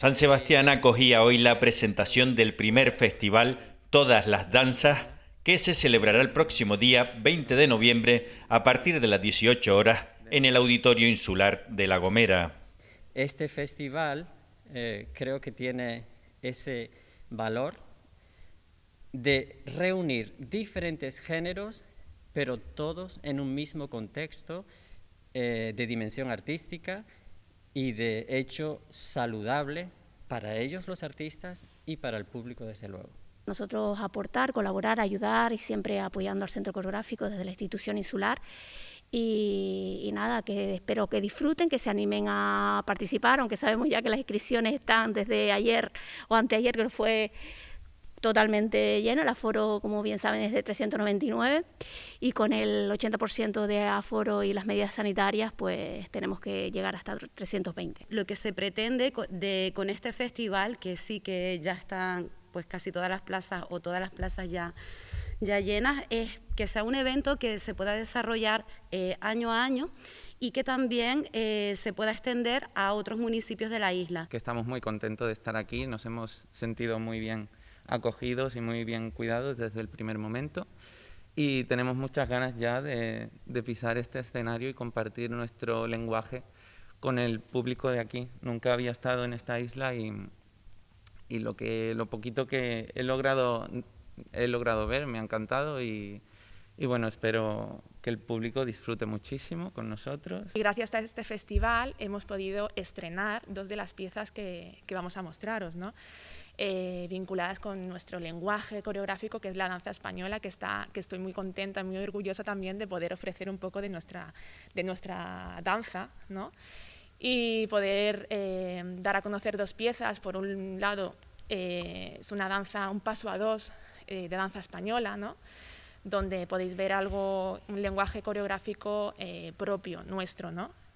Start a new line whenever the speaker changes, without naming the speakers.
San Sebastián acogía hoy la presentación del primer festival Todas las Danzas, que se celebrará el próximo día 20 de noviembre a partir de las 18 horas en el Auditorio Insular de La Gomera.
Este festival eh, creo que tiene ese valor de reunir diferentes géneros, pero todos en un mismo contexto eh, de dimensión artística, y de hecho saludable para ellos los artistas y para el público desde luego.
Nosotros aportar, colaborar, ayudar y siempre apoyando al Centro Coreográfico desde la institución insular. Y, nada, que espero que disfruten, que se animen a participar, aunque sabemos ya que las inscripciones están desde ayer o anteayer, que fue totalmente lleno, el aforo, como bien saben, es de 399 y con el 80%
de aforo y las medidas sanitarias, pues tenemos que llegar hasta 320. Lo que se pretende con, de, con este festival, que sí que ya están pues casi todas las plazas o todas las plazas ya, ya llenas, es que sea un evento que se pueda desarrollar eh, año a año y que también eh, se pueda extender a otros municipios de la isla.
Que estamos muy contentos de estar aquí, nos hemos sentido muy bien acogidos y muy bien cuidados desde el primer momento. Y tenemos muchas ganas ya de, pisar este escenario y compartir nuestro lenguaje con el público de aquí. Nunca había estado en esta isla y, y lo, que, lo poquito que he logrado, he logrado ver me ha encantado y, y bueno, espero que el público disfrute muchísimo con nosotros.
Y gracias a este festival hemos podido estrenar dos de las piezas que, que vamos a mostraros. ¿no? Eh, vinculadas con nuestro lenguaje coreográfico, que es la danza española, que, está, que estoy muy contenta, muy orgullosa también de poder ofrecer un poco de nuestra, de nuestra danza, ¿no? y poder eh, dar a conocer dos piezas. Por un lado, eh, es una danza, un paso a dos de danza española, ¿no? donde podéis ver algo, un lenguaje
coreográfico propio, nuestro, ¿no?